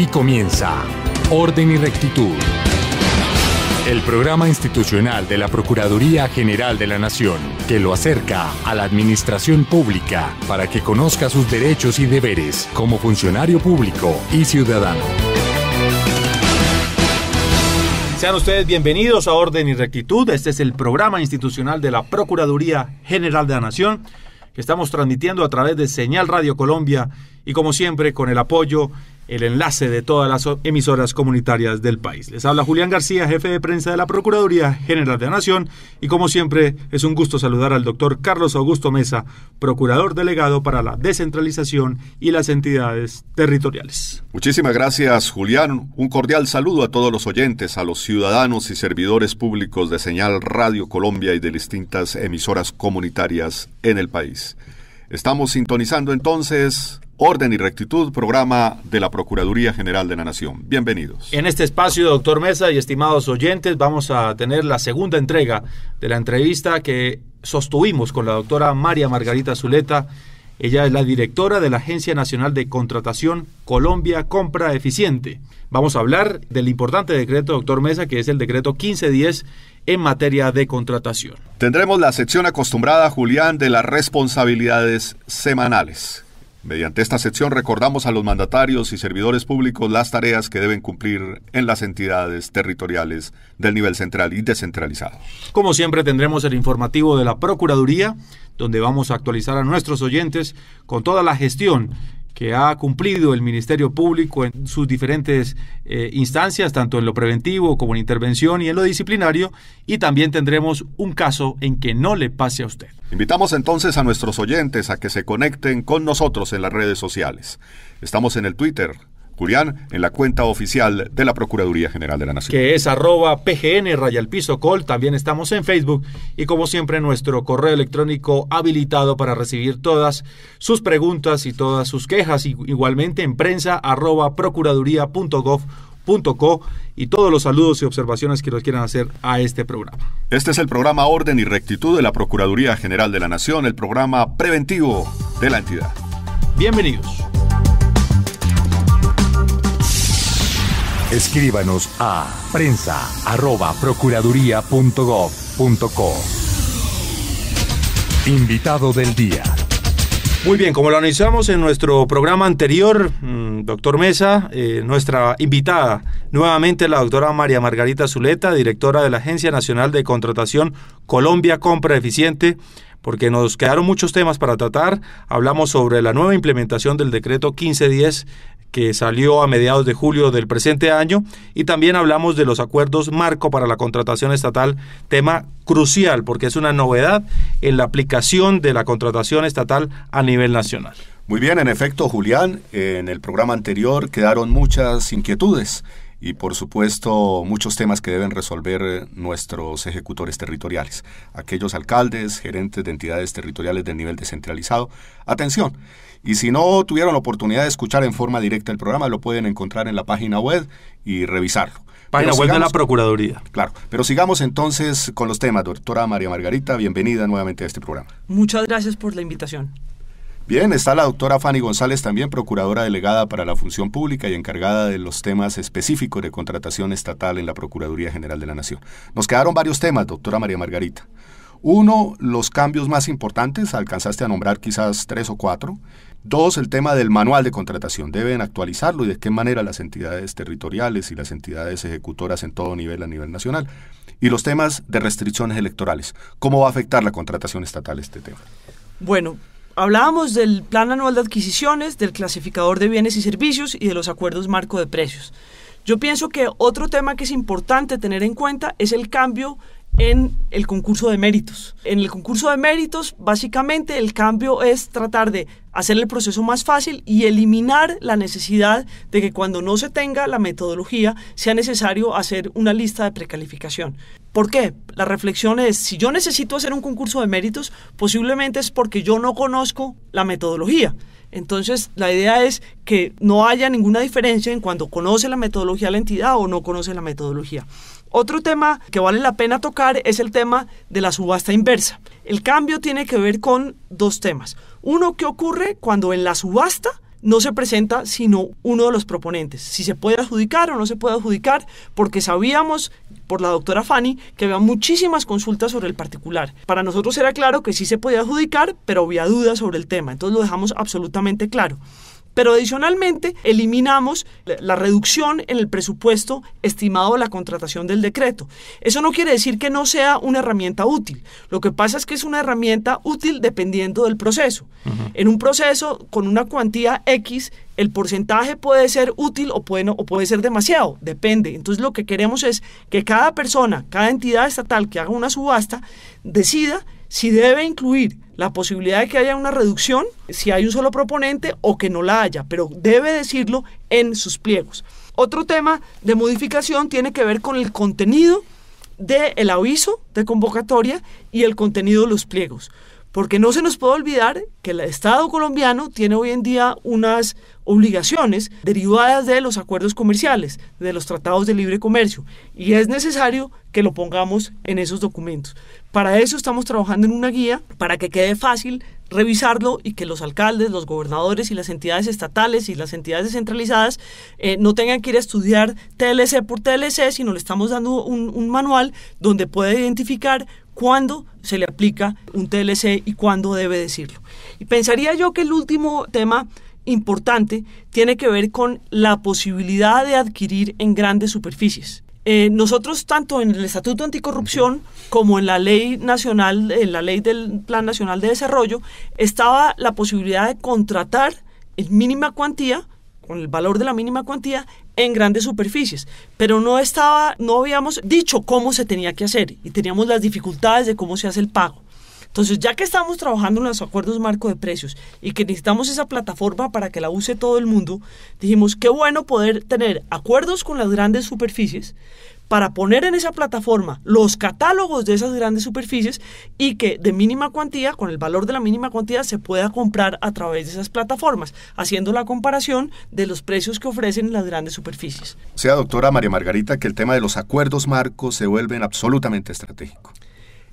Aquí comienza Orden y Rectitud, el programa institucional de la Procuraduría General de la Nación, que lo acerca a la administración pública para que conozca sus derechos y deberes como funcionario público y ciudadano. Sean ustedes bienvenidos a Orden y Rectitud. Este es el programa institucional de la Procuraduría General de la Nación que estamos transmitiendo a través de Señal Radio Colombia y como siempre con el apoyo el enlace de todas las emisoras comunitarias del país. Les habla Julián García, jefe de prensa de la Procuraduría General de la Nación, y como siempre es un gusto saludar al doctor Carlos Augusto Mesa, procurador delegado para la descentralización y las entidades territoriales. Muchísimas gracias, Julián. Un cordial saludo a todos los oyentes, a los ciudadanos y servidores públicos de Señal Radio Colombia y de distintas emisoras comunitarias en el país. Estamos sintonizando entonces Orden y Rectitud, programa de la Procuraduría General de la Nación. Bienvenidos. En este espacio, doctor Mesa y estimados oyentes, vamos a tener la segunda entrega de la entrevista que sostuvimos con la doctora María Margarita Zuleta ella es la directora de la Agencia Nacional de Contratación Colombia Compra Eficiente. Vamos a hablar del importante decreto, doctor Mesa, que es el decreto 1510 en materia de contratación. Tendremos la sección acostumbrada, Julián, de las responsabilidades semanales. Mediante esta sección recordamos a los mandatarios y servidores públicos las tareas que deben cumplir en las entidades territoriales del nivel central y descentralizado. Como siempre tendremos el informativo de la Procuraduría, donde vamos a actualizar a nuestros oyentes con toda la gestión que ha cumplido el Ministerio Público en sus diferentes eh, instancias, tanto en lo preventivo como en intervención y en lo disciplinario, y también tendremos un caso en que no le pase a usted. Invitamos entonces a nuestros oyentes a que se conecten con nosotros en las redes sociales. Estamos en el Twitter, Julián, en la cuenta oficial de la Procuraduría General de la Nación. Que es arroba PGN Rayal Piso Col. También estamos en Facebook y como siempre nuestro correo electrónico habilitado para recibir todas sus preguntas y todas sus quejas. Igualmente en prensa arroba y todos los saludos y observaciones que nos quieran hacer a este programa. Este es el programa Orden y Rectitud de la Procuraduría General de la Nación, el programa preventivo de la entidad. Bienvenidos. Escríbanos a prensa.procuraduría.gov.co. Invitado del día. Muy bien, como lo anunciamos en nuestro programa anterior, mm, doctor Mesa, eh, nuestra invitada nuevamente la doctora María Margarita Zuleta, directora de la Agencia Nacional de Contratación Colombia Compra Eficiente, porque nos quedaron muchos temas para tratar. Hablamos sobre la nueva implementación del decreto 1510 que salió a mediados de julio del presente año, y también hablamos de los acuerdos marco para la contratación estatal, tema crucial porque es una novedad en la aplicación de la contratación estatal a nivel nacional. Muy bien, en efecto, Julián, en el programa anterior quedaron muchas inquietudes y por supuesto muchos temas que deben resolver eh, nuestros ejecutores territoriales, aquellos alcaldes, gerentes de entidades territoriales de nivel descentralizado. Atención, y si no tuvieron la oportunidad de escuchar en forma directa el programa, lo pueden encontrar en la página web y revisarlo. Página web de la Procuraduría. Claro, pero sigamos entonces con los temas. Doctora María Margarita, bienvenida nuevamente a este programa. Muchas gracias por la invitación. Bien, está la doctora Fanny González también, procuradora delegada para la función pública y encargada de los temas específicos de contratación estatal en la Procuraduría General de la Nación. Nos quedaron varios temas, doctora María Margarita. Uno, los cambios más importantes, alcanzaste a nombrar quizás tres o cuatro. Dos, el tema del manual de contratación. Deben actualizarlo y de qué manera las entidades territoriales y las entidades ejecutoras en todo nivel a nivel nacional. Y los temas de restricciones electorales. ¿Cómo va a afectar la contratación estatal este tema? Bueno, hablábamos del plan anual de adquisiciones, del clasificador de bienes y servicios y de los acuerdos marco de precios. Yo pienso que otro tema que es importante tener en cuenta es el cambio en el concurso de méritos. En el concurso de méritos, básicamente, el cambio es tratar de hacer el proceso más fácil y eliminar la necesidad de que cuando no se tenga la metodología sea necesario hacer una lista de precalificación. ¿Por qué? La reflexión es, si yo necesito hacer un concurso de méritos, posiblemente es porque yo no conozco la metodología. Entonces, la idea es que no haya ninguna diferencia en cuando conoce la metodología la entidad o no conoce la metodología. Otro tema que vale la pena tocar es el tema de la subasta inversa. El cambio tiene que ver con dos temas. Uno, ¿qué ocurre cuando en la subasta no se presenta sino uno de los proponentes? Si se puede adjudicar o no se puede adjudicar, porque sabíamos por la doctora Fanny que había muchísimas consultas sobre el particular. Para nosotros era claro que sí se podía adjudicar, pero había dudas sobre el tema, entonces lo dejamos absolutamente claro. Pero adicionalmente eliminamos la reducción en el presupuesto estimado de la contratación del decreto. Eso no quiere decir que no sea una herramienta útil. Lo que pasa es que es una herramienta útil dependiendo del proceso. En un proceso con una cuantía X, el porcentaje puede ser útil o puede, o puede ser demasiado, depende. Entonces lo que queremos es que cada persona, cada entidad estatal que haga una subasta, decida si debe incluir la posibilidad de que haya una reducción, si hay un solo proponente o que no la haya, pero debe decirlo en sus pliegos. Otro tema de modificación tiene que ver con el contenido del aviso de convocatoria y el contenido de los pliegos. Porque no se nos puede olvidar que el Estado colombiano tiene hoy en día unas obligaciones derivadas de los acuerdos comerciales, de los tratados de libre comercio, y es necesario que lo pongamos en esos documentos. Para eso estamos trabajando en una guía para que quede fácil revisarlo y que los alcaldes, los gobernadores y las entidades estatales y las entidades descentralizadas eh, no tengan que ir a estudiar TLC por TLC, sino le estamos dando un, un manual donde puede identificar cuándo se le aplica un TLC y cuándo debe decirlo. Y pensaría yo que el último tema importante tiene que ver con la posibilidad de adquirir en grandes superficies. Eh, nosotros, tanto en el Estatuto Anticorrupción como en la ley nacional, en la ley del Plan Nacional de Desarrollo, estaba la posibilidad de contratar en mínima cuantía, con el valor de la mínima cuantía, en grandes superficies, pero no estaba, no habíamos dicho cómo se tenía que hacer y teníamos las dificultades de cómo se hace el pago. Entonces, ya que estamos trabajando en los acuerdos marco de precios y que necesitamos esa plataforma para que la use todo el mundo, dijimos, qué bueno poder tener acuerdos con las grandes superficies, para poner en esa plataforma los catálogos de esas grandes superficies y que de mínima cuantía, con el valor de la mínima cuantía, se pueda comprar a través de esas plataformas, haciendo la comparación de los precios que ofrecen las grandes superficies. O sea, doctora María Margarita, que el tema de los acuerdos marcos se vuelven absolutamente estratégico.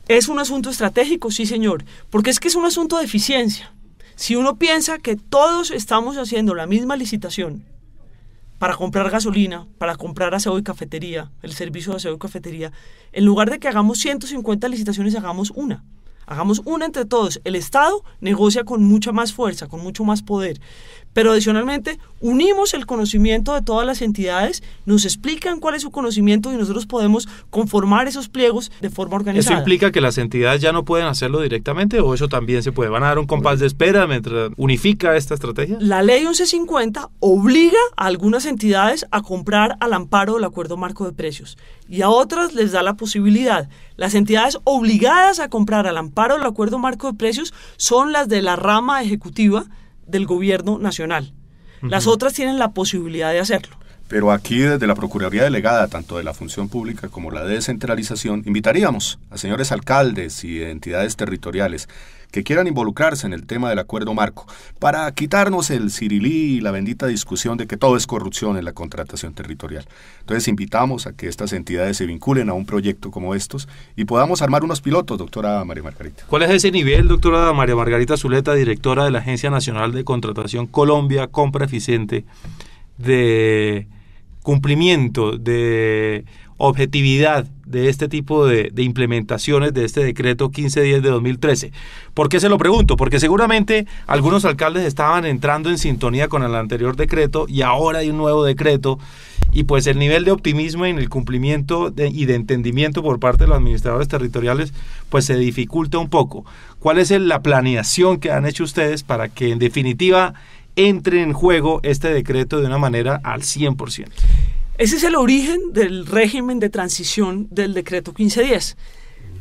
Es un asunto estratégico, sí señor, porque es que es un asunto de eficiencia. Si uno piensa que todos estamos haciendo la misma licitación para comprar gasolina, para comprar aseo y cafetería, el servicio de aseo y cafetería, en lugar de que hagamos 150 licitaciones, hagamos una. Hagamos una entre todos. El Estado negocia con mucha más fuerza, con mucho más poder. Pero adicionalmente, unimos el conocimiento de todas las entidades, nos explican cuál es su conocimiento y nosotros podemos conformar esos pliegos de forma organizada. ¿Eso implica que las entidades ya no pueden hacerlo directamente o eso también se puede? ¿Van a dar un compás de espera mientras unifica esta estrategia? La ley 1150 obliga a algunas entidades a comprar al amparo del acuerdo marco de precios y a otras les da la posibilidad. Las entidades obligadas a comprar al amparo del acuerdo marco de precios son las de la rama ejecutiva del gobierno nacional. Las otras tienen la posibilidad de hacerlo. Pero aquí desde la Procuraduría Delegada, tanto de la función pública como la descentralización, invitaríamos a señores alcaldes y entidades territoriales que quieran involucrarse en el tema del acuerdo marco, para quitarnos el cirilí y la bendita discusión de que todo es corrupción en la contratación territorial. Entonces invitamos a que estas entidades se vinculen a un proyecto como estos y podamos armar unos pilotos, doctora María Margarita. ¿Cuál es ese nivel, doctora María Margarita Zuleta, directora de la Agencia Nacional de Contratación Colombia, compra eficiente, de cumplimiento, de objetividad de este tipo de, implementaciones de este decreto 1510 de 2013. ¿Por qué se lo pregunto? Porque seguramente algunos alcaldes estaban entrando en sintonía con el anterior decreto y ahora hay un nuevo decreto y pues el nivel de optimismo en el cumplimiento y de entendimiento por parte de los administradores territoriales pues se dificulta un poco. ¿Cuál es la planeación que han hecho ustedes para que en definitiva entre en juego este decreto de una manera al 100%? Ese es el origen del régimen de transición del decreto 1510.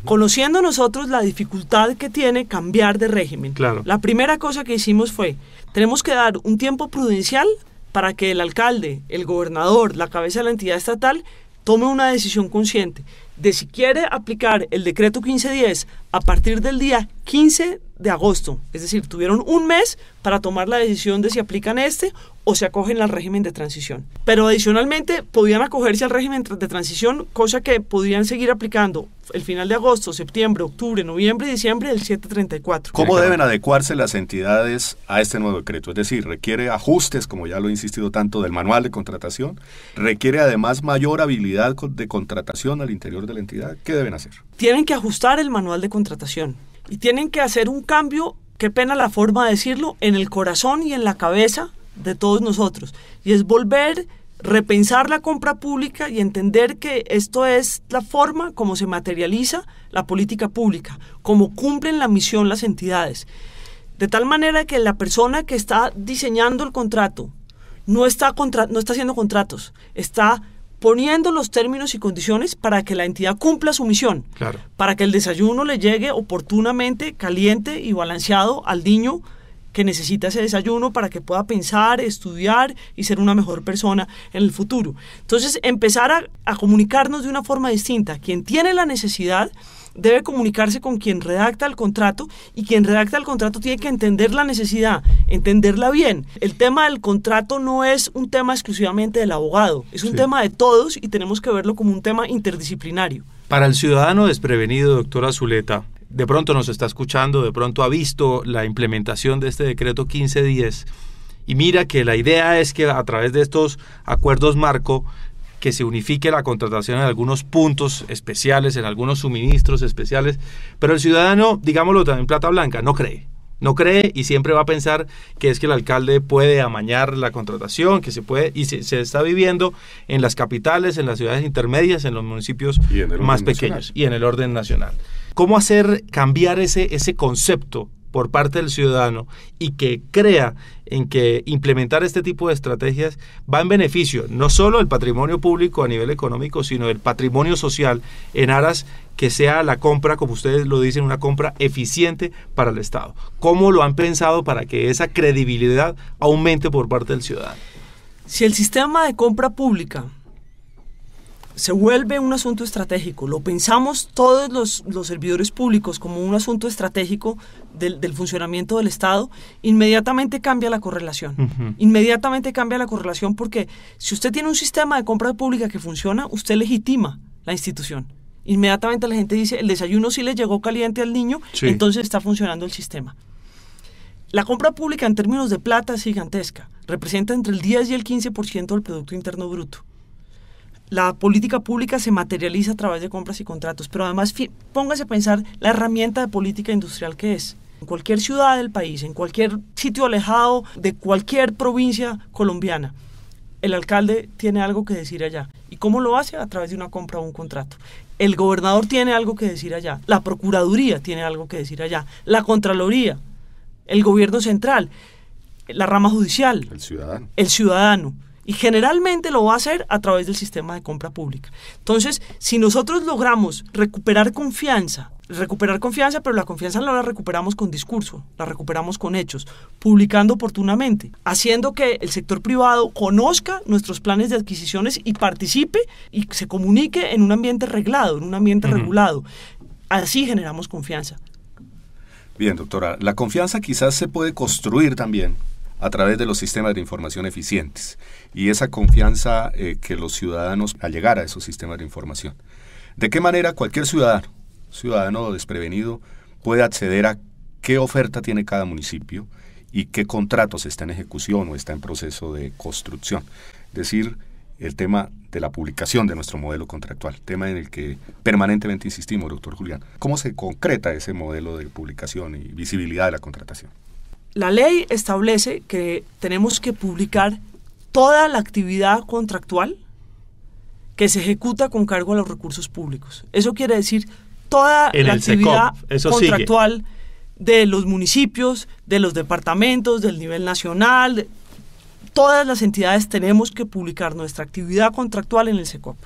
Conociendo nosotros la dificultad que tiene cambiar de régimen, la primera cosa que hicimos fue, tenemos que dar un tiempo prudencial para que el alcalde, el gobernador, la cabeza de la entidad estatal tome una decisión consciente de si quiere aplicar el decreto 1510 a partir del día 15 de agosto. Es decir, tuvieron un mes para tomar la decisión de si aplican este o se acogen al régimen de transición. Pero adicionalmente podían acogerse al régimen de transición, cosa que podían seguir aplicando el final de agosto, septiembre, octubre, noviembre y diciembre del 734. ¿Cómo deben adecuarse las entidades a este nuevo decreto? Es decir, requiere ajustes, como ya lo he insistido tanto, del manual de contratación, requiere además mayor habilidad de contratación al interior de la entidad. ¿Qué deben hacer? Tienen que ajustar el manual de contratación y tienen que hacer un cambio, qué pena la forma de decirlo, en el corazón y en la cabeza de todos nosotros. Y es volver, repensar la compra pública y entender que esto es la forma como se materializa la política pública, como cumplen la misión las entidades. De tal manera que la persona que está diseñando el contrato no está, no está haciendo contratos, está poniendo los términos y condiciones para que la entidad cumpla su misión, para que el desayuno le llegue oportunamente, caliente y balanceado al niño que necesita ese desayuno para que pueda pensar, estudiar y ser una mejor persona en el futuro. Entonces, empezar a comunicarnos de una forma distinta. Quien tiene la necesidad debe comunicarse con quien redacta el contrato y quien redacta el contrato tiene que entender la necesidad, entenderla bien. El tema del contrato no es un tema exclusivamente del abogado, es un tema de todos y tenemos que verlo como un tema interdisciplinario. Para el ciudadano desprevenido, doctora Zuleta, de pronto nos está escuchando, de pronto ha visto la implementación de este decreto 1510 y mira que la idea es que a través de estos acuerdos marco que se unifique la contratación en algunos puntos especiales, en algunos suministros especiales, pero el ciudadano, digámoslo también plata blanca, no cree. No cree y siempre va a pensar que es que el alcalde puede amañar la contratación, que se puede, y se, está viviendo en las capitales, en las ciudades intermedias, en los municipios más pequeños y en el orden nacional. ¿Cómo hacer cambiar ese, ese concepto por parte del ciudadano y que crea en que implementar este tipo de estrategias va en beneficio no solo del patrimonio público a nivel económico, sino del patrimonio social en aras que sea la compra, como ustedes lo dicen, una compra eficiente para el Estado. ¿Cómo lo han pensado para que esa credibilidad aumente por parte del ciudadano? Si el sistema de compra pública se vuelve un asunto estratégico. Lo pensamos todos los, servidores públicos como un asunto estratégico del, funcionamiento del Estado, inmediatamente cambia la correlación. Inmediatamente cambia la correlación porque si usted tiene un sistema de compra pública que funciona, usted legitima la institución. Inmediatamente la gente dice, el desayuno sí le llegó caliente al niño, entonces está funcionando el sistema. La compra pública en términos de plata es gigantesca. Representa entre el 10 y el 15% del Producto Interno Bruto la política pública se materializa a través de compras y contratos, pero además póngase a pensar la herramienta de política industrial que es. En cualquier ciudad del país, en cualquier sitio alejado de cualquier provincia colombiana, el alcalde tiene algo que decir allá. ¿Y cómo lo hace? A través de una compra o un contrato. El gobernador tiene algo que decir allá. La Procuraduría tiene algo que decir allá. La Contraloría. El gobierno central. La rama judicial. El ciudadano. El ciudadano. Y generalmente lo va a hacer a través del sistema de compra pública. Entonces, si nosotros logramos recuperar confianza, recuperar confianza, pero la confianza no la recuperamos con discurso, la recuperamos con hechos, publicando oportunamente, haciendo que el sector privado conozca nuestros planes de adquisiciones y participe y se comunique en un ambiente reglado, en un ambiente regulado. Así generamos confianza. Bien, doctora, la confianza quizás se puede construir también a través de los sistemas de información eficientes y esa confianza eh, que los ciudadanos al llegar a esos sistemas de información. ¿De qué manera cualquier ciudadano, ciudadano desprevenido, puede acceder a qué oferta tiene cada municipio y qué contratos está en ejecución o está en proceso de construcción? Es decir, el tema de la publicación de nuestro modelo contractual, tema en el que permanentemente insistimos, doctor Julián. ¿Cómo se concreta ese modelo de publicación y visibilidad de la contratación? la ley establece que tenemos que publicar toda la actividad contractual que se ejecuta con cargo a los recursos públicos. Eso quiere decir toda la actividad contractual de los municipios, de los departamentos, del nivel nacional. todas las entidades tenemos que publicar nuestra actividad contractual en el SECOP.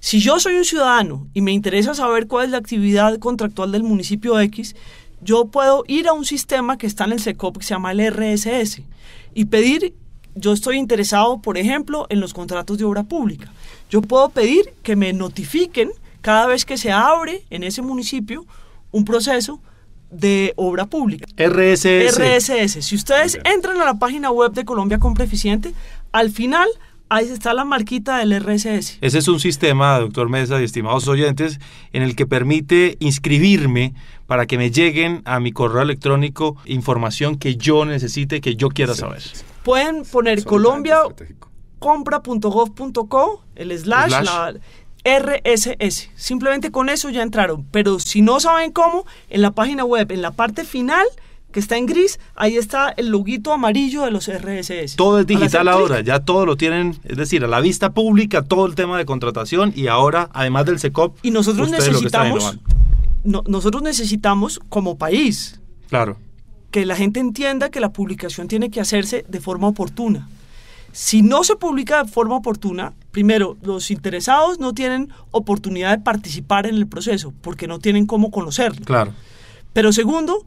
Si yo soy un ciudadano y me interesa saber cuál es la actividad contractual del municipio X, yo puedo ir a un sistema que está en el SECOP que se llama el RSS y pedir, yo estoy interesado, por ejemplo, en los contratos de obra pública. Yo puedo pedir que me notifiquen cada vez que se abre en ese municipio un proceso de obra pública. RSS. RSS. Si ustedes entran a la página web de Colombia Compra Eficiente, al final ahí está la marquita del RSS. Ese es un sistema, doctor Mesa y estimados oyentes, en el que permite inscribirme para que me lleguen a mi correo electrónico información que yo necesite, que yo quiera saber. Pueden poner colombiacompra.gov.co, el slash, RSS. Simplemente con eso ya entraron. Pero si no saben cómo, en la página web, en la parte final que está en gris, ahí está el loguito amarillo de los RSS. Todo es digital ahora, ya todo lo tienen, es decir, a la vista pública, todo el tema de contratación y ahora, además del SECOP, y nosotros necesitamos nosotros necesitamos como país claro. que la gente entienda que la publicación tiene que hacerse de forma oportuna. Si no se publica de forma oportuna, primero, los interesados no tienen oportunidad de participar en el proceso porque no tienen cómo conocerlo. Claro. Pero segundo,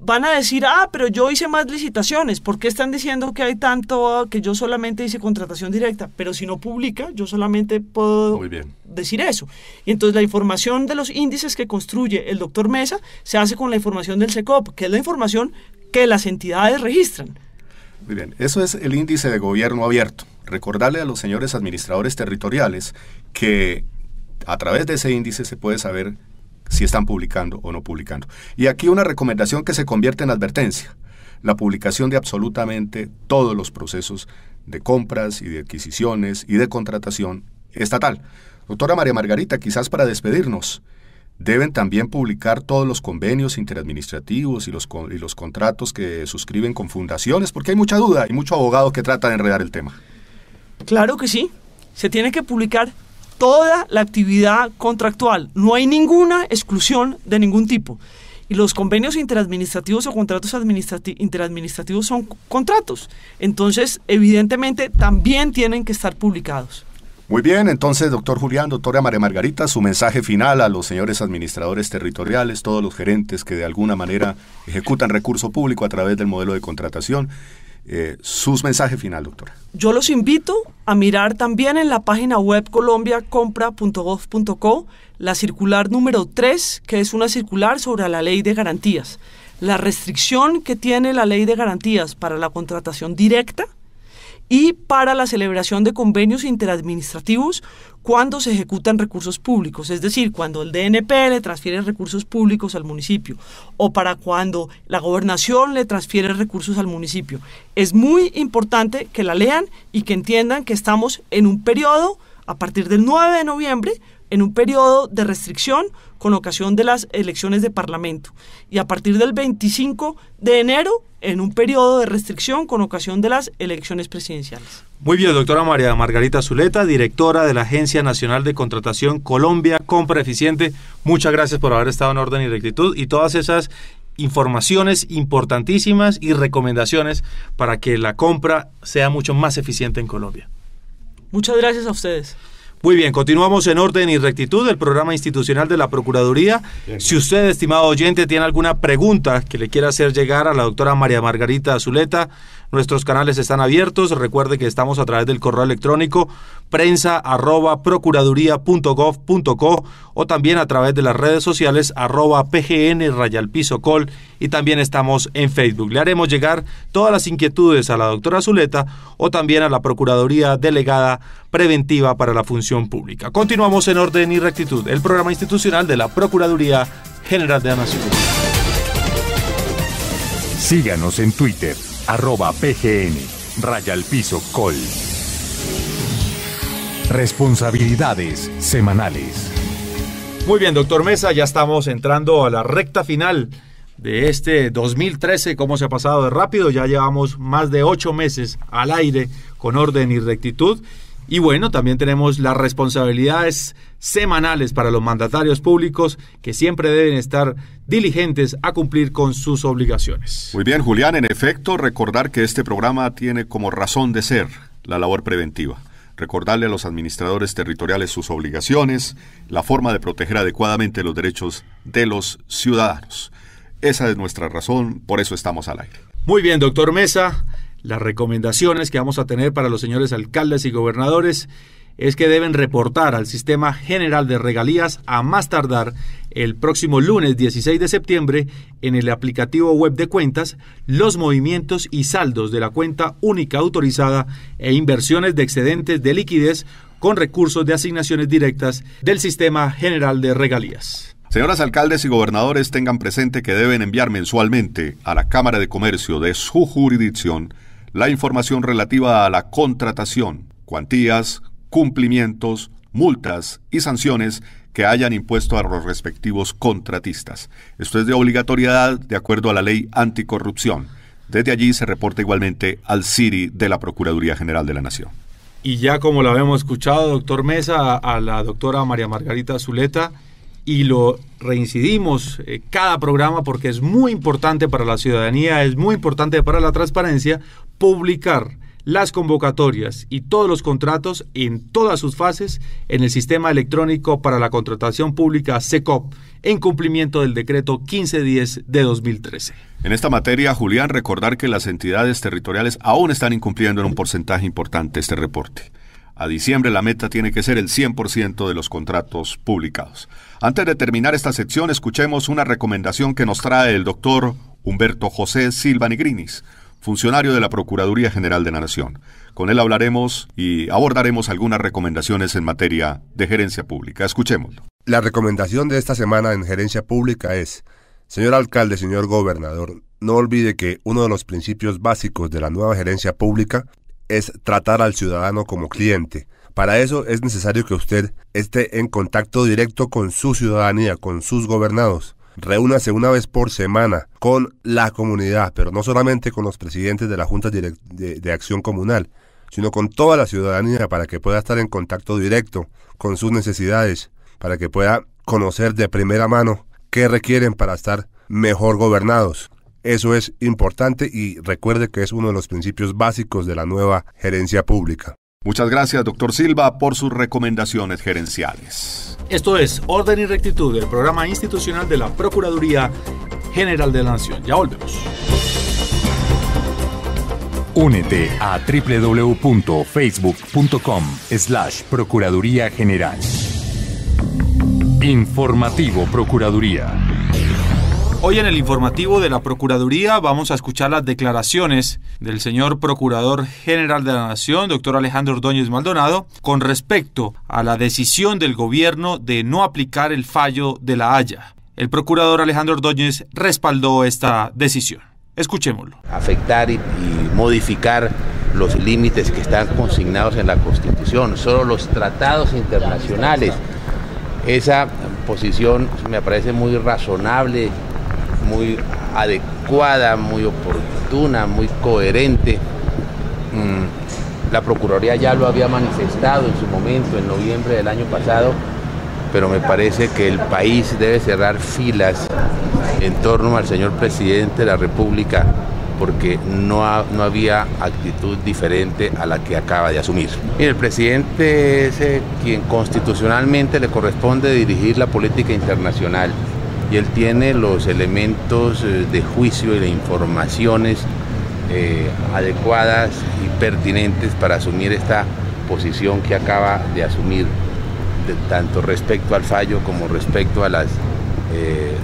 van a decir, ah, pero yo hice más licitaciones, ¿por qué están diciendo que hay tanto, ah, que yo solamente hice contratación directa? Pero si no publica, yo solamente puedo decir eso. Y entonces la información de los índices que construye el doctor Mesa se hace con la información del SECOP, que es la información que las entidades registran. Muy bien, eso es el índice de gobierno abierto. Recordarle a los señores administradores territoriales que a través de ese índice se puede saber si están publicando o no publicando. Y aquí una recomendación que se convierte en advertencia, la publicación de absolutamente todos los procesos de compras y de adquisiciones y de contratación estatal. Doctora María Margarita, quizás para despedirnos, deben también publicar todos los convenios interadministrativos y los, y los contratos que suscriben con fundaciones, porque hay mucha duda y mucho abogado que trata de enredar el tema. Claro que sí, se tiene que publicar toda la actividad contractual. No hay ninguna exclusión de ningún tipo. Y los convenios interadministrativos o contratos interadministrativos son contratos. Entonces, evidentemente, también tienen que estar publicados. Muy bien, entonces, doctor Julián, doctora María Margarita, su mensaje final a los señores administradores territoriales, todos los gerentes que de alguna manera ejecutan recurso público a través del modelo de contratación eh, sus mensajes final, doctora. Yo los invito a mirar también en la página web colombiacompra.gov.co la circular número 3, que es una circular sobre la ley de garantías. La restricción que tiene la ley de garantías para la contratación directa y para la celebración de convenios interadministrativos cuando se ejecutan recursos públicos, es decir, cuando el DNP le transfiere recursos públicos al municipio o para cuando la gobernación le transfiere recursos al municipio. Es muy importante que la lean y que entiendan que estamos en un periodo a partir del 9 de noviembre en un periodo de restricción con ocasión de las elecciones de Parlamento. Y a partir del 25 de enero en un periodo de restricción con ocasión de las elecciones presidenciales. Muy bien, doctora María Margarita Zuleta, directora de la Agencia Nacional de Contratación Colombia Compra Eficiente. Muchas gracias por haber estado en Orden y Rectitud y todas esas informaciones importantísimas y recomendaciones para que la compra sea mucho más eficiente en Colombia. Muchas gracias a ustedes. Muy bien, continuamos en orden y rectitud del programa institucional de la Procuraduría. Si usted, estimado oyente, tiene alguna pregunta que le quiera hacer llegar a la doctora María Margarita Azuleta. Nuestros canales están abiertos. Recuerde que estamos a través del correo electrónico prensa o también a través de las redes sociales arroba pgn piso y también estamos en Facebook. Le haremos llegar todas las inquietudes a la doctora Zuleta o también a la Procuraduría Delegada Preventiva para la Función Pública. Continuamos en Orden y Rectitud, el programa institucional de la Procuraduría General de la Nación. Síganos en Twitter arroba PGN, raya al piso col. Responsabilidades semanales. Muy bien, doctor Mesa, ya estamos entrando a la recta final de este 2013, cómo se ha pasado de rápido, ya llevamos más de ocho meses al aire con orden y rectitud. Y bueno, también tenemos las responsabilidades semanales para los mandatarios públicos que siempre deben estar diligentes a cumplir con sus obligaciones. Muy bien, Julián, en efecto, recordar que este programa tiene como razón de ser la labor preventiva recordarle a los administradores territoriales sus obligaciones, la forma de proteger adecuadamente los derechos de los ciudadanos. Esa es nuestra razón, por eso estamos al aire. Muy bien, doctor Mesa, las recomendaciones que vamos a tener para los señores alcaldes y gobernadores es que deben reportar al Sistema General de Regalías a más tardar el próximo lunes 16 de septiembre en el aplicativo web de cuentas los movimientos y saldos de la cuenta única autorizada e inversiones de excedentes de liquidez con recursos de asignaciones directas del Sistema General de Regalías. Señoras alcaldes y gobernadores, tengan presente que deben enviar mensualmente a la Cámara de Comercio de su jurisdicción la información relativa a la contratación, cuantías, cumplimientos, multas y sanciones que hayan impuesto a los respectivos contratistas. Esto es de obligatoriedad de acuerdo a la ley anticorrupción. Desde allí se reporta igualmente al CIRI de la Procuraduría General de la Nación. Y ya como lo habíamos escuchado, doctor Mesa, a la doctora María Margarita Zuleta, y lo reincidimos eh, cada programa porque es muy importante para la ciudadanía, es muy importante para la transparencia publicar las convocatorias y todos los contratos en todas sus fases en el Sistema Electrónico para la Contratación Pública SECOP, en cumplimiento del decreto 1510 de 2013. En esta materia, Julián, recordar que las entidades territoriales aún están incumpliendo en un porcentaje importante este reporte. A diciembre la meta tiene que ser el 100% de los contratos publicados. Antes de terminar esta sección, escuchemos una recomendación que nos trae el doctor Humberto José Silva Negrinis funcionario de la Procuraduría General de la Nación. Con él hablaremos y abordaremos algunas recomendaciones en materia de gerencia pública. Escuchémoslo. La recomendación de esta semana en gerencia pública es, señor alcalde, señor gobernador, no olvide que uno de los principios básicos de la nueva gerencia pública es tratar al ciudadano como cliente. Para eso es necesario que usted esté en contacto directo con su ciudadanía, con sus gobernados reúnase una vez por semana con la comunidad, pero no solamente con los presidentes de la Junta de, Acción Comunal, sino con toda la ciudadanía para que pueda estar en contacto directo con sus necesidades, para que pueda conocer de primera mano qué requieren para estar mejor gobernados. Eso es importante y recuerde que es uno de los principios básicos de la nueva gerencia pública. Muchas gracias, doctor Silva, por sus recomendaciones gerenciales. Esto es Orden y Rectitud, el programa institucional de la Procuraduría General de la Nación. Ya volvemos. Únete a www.facebook.com slash Procuraduría General. Informativo Procuraduría. Hoy en el informativo de la Procuraduría vamos a escuchar las declaraciones del señor Procurador General de la Nación, doctor Alejandro Ordóñez Maldonado, con respecto a la decisión del gobierno de no aplicar el fallo de la Haya. El procurador Alejandro Ordóñez respaldó esta decisión. Escuchémoslo. Afectar y, y modificar los límites que están consignados en la Constitución, solo los tratados internacionales. Esa posición me parece muy razonable muy adecuada, muy oportuna, muy coherente. Mm, la Procuraduría ya lo había manifestado en su momento, en noviembre del año pasado, pero me parece que el país debe cerrar filas en torno al señor presidente de la República porque no, había actitud diferente a la que acaba de asumir. el presidente es eh, quien constitucionalmente le corresponde dirigir la política internacional y él tiene los elementos eh, de juicio y de informaciones eh, adecuadas y pertinentes para asumir esta posición que acaba de asumir, tanto respecto al fallo como respecto a, eh,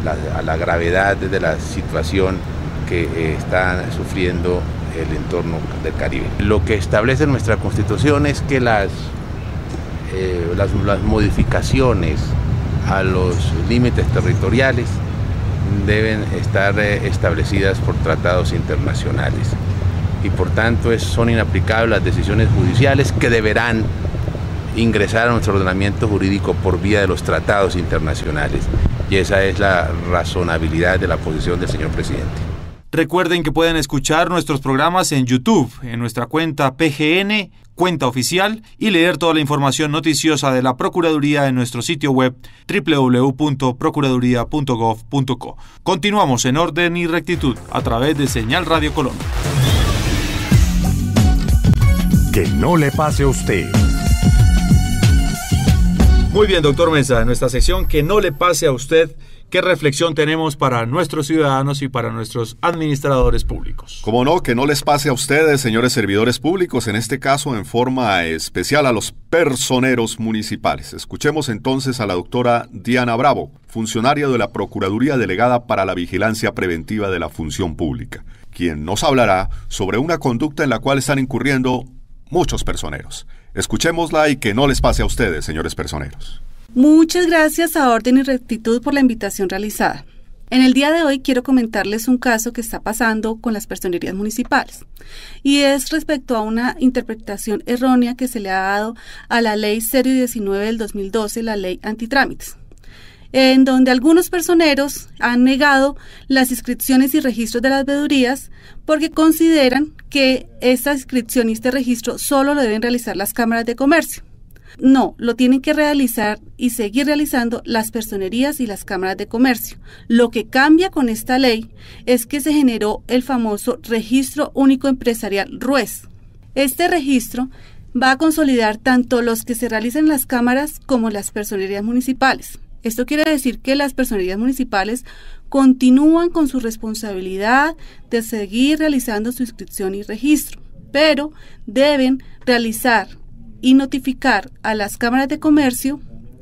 la, gravedad de la situación que está sufriendo el entorno del Caribe. Lo que establece nuestra constitución es que las, las modificaciones a los límites territoriales deben estar eh, establecidas por tratados internacionales y por tanto son inaplicables las decisiones judiciales que deberán ingresar a nuestro ordenamiento jurídico por vía de los tratados internacionales. Y esa es la razonabilidad de la posición del señor presidente. Recuerden que pueden escuchar nuestros programas en YouTube, en nuestra cuenta PGN cuenta oficial y leer toda la información noticiosa de la Procuraduría en nuestro sitio web www.procuraduría.gov.co. Continuamos en orden y rectitud a través de Señal Radio Colón. Que no le pase a usted. Muy bien, doctor Mesa, en nuestra sección Que no le pase a usted qué reflexión tenemos para nuestros ciudadanos y para nuestros administradores públicos. Como no, que no les pase a ustedes, señores servidores públicos, en este caso en forma especial a los personeros municipales. Escuchemos entonces a la doctora Diana Bravo, funcionaria de la Procuraduría Delegada para la Vigilancia Preventiva de la Función Pública, quien nos hablará sobre una conducta en la cual están incurriendo muchos personeros. Escuchémosla y que no les pase a ustedes, señores personeros. Muchas gracias a Orden y Rectitud por la invitación realizada. En el día de hoy quiero comentarles un caso que está pasando con las personerías municipales y es respecto a una interpretación errónea que se le ha dado a la ley 019 del 2012, la ley antitrámites en donde algunos personeros han negado las inscripciones y registros de las vedurías porque consideran que esta inscripción y este registro solo lo deben realizar las cámaras de comercio. No, lo tienen que realizar y seguir realizando las personerías y las cámaras de comercio. Lo que cambia con esta ley es que se generó el famoso Registro Único Empresarial RUES. Este registro va a consolidar tanto los que se realizan en las cámaras como las personerías municipales. Esto quiere decir que las personerías municipales continúan con su responsabilidad de seguir realizando su inscripción y registro, pero deben realizar y notificar a las cámaras de comercio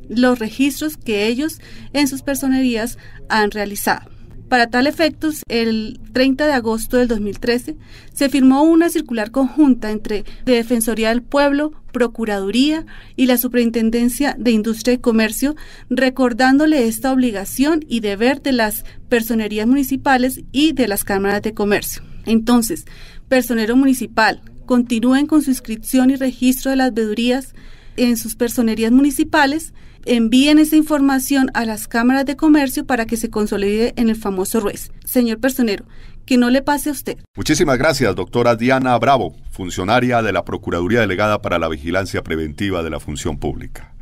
los registros que ellos en sus personerías han realizado. Para tal efecto, el 30 de agosto del 2013 se firmó una circular conjunta entre Defensoría del Pueblo, Procuraduría y la Superintendencia de Industria y Comercio, recordándole esta obligación y deber de las personerías municipales y de las cámaras de comercio. Entonces, personero municipal, continúen con su inscripción y registro de las vedurías en sus personerías municipales, envíen esa información a las cámaras de comercio para que se consolide en el famoso RUES. Señor personero, que no le pase a usted. Muchísimas gracias, doctora Diana Bravo, funcionaria de la Procuraduría Delegada para la Vigilancia Preventiva de la Función Pública.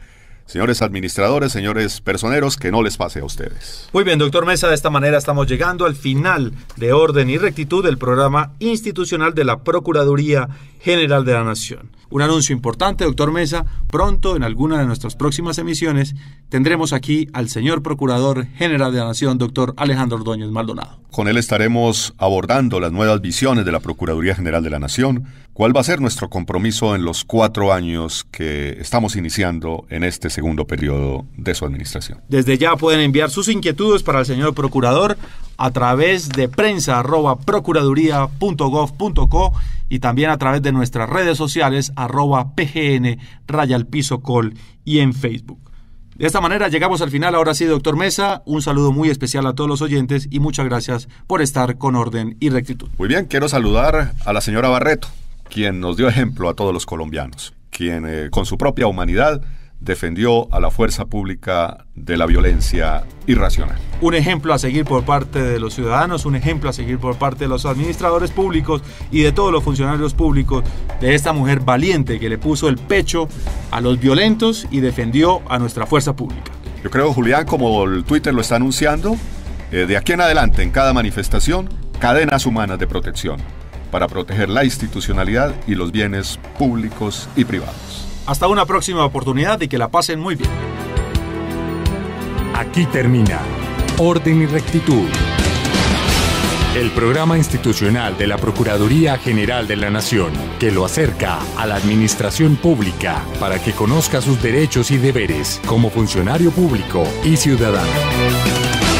Señores administradores, señores personeros, que no les pase a ustedes. Muy bien, doctor Mesa, de esta manera estamos llegando al final de Orden y Rectitud del programa institucional de la Procuraduría General de la Nación. Un anuncio importante, doctor Mesa, pronto en alguna de nuestras próximas emisiones tendremos aquí al señor Procurador General de la Nación, doctor Alejandro Ordóñez Maldonado. Con él estaremos abordando las nuevas visiones de la Procuraduría General de la Nación, ¿Cuál va a ser nuestro compromiso en los cuatro años que estamos iniciando en este segundo periodo de su administración? Desde ya pueden enviar sus inquietudes para el señor procurador a través de prensa.procuraduría.gov.co y también a través de nuestras redes sociales arroba pgn raya piso y en Facebook. De esta manera llegamos al final. Ahora sí, doctor Mesa, un saludo muy especial a todos los oyentes y muchas gracias por estar con orden y rectitud. Muy bien, quiero saludar a la señora Barreto quien nos dio ejemplo a todos los colombianos, quien eh, con su propia humanidad defendió a la fuerza pública de la violencia irracional. Un ejemplo a seguir por parte de los ciudadanos, un ejemplo a seguir por parte de los administradores públicos y de todos los funcionarios públicos, de esta mujer valiente que le puso el pecho a los violentos y defendió a nuestra fuerza pública. Yo creo, Julián, como el Twitter lo está anunciando, eh, de aquí en adelante en cada manifestación, cadenas humanas de protección para proteger la institucionalidad y los bienes públicos y privados. Hasta una próxima oportunidad y que la pasen muy bien. Aquí termina Orden y Rectitud. El programa institucional de la Procuraduría General de la Nación, que lo acerca a la administración pública para que conozca sus derechos y deberes como funcionario público y ciudadano.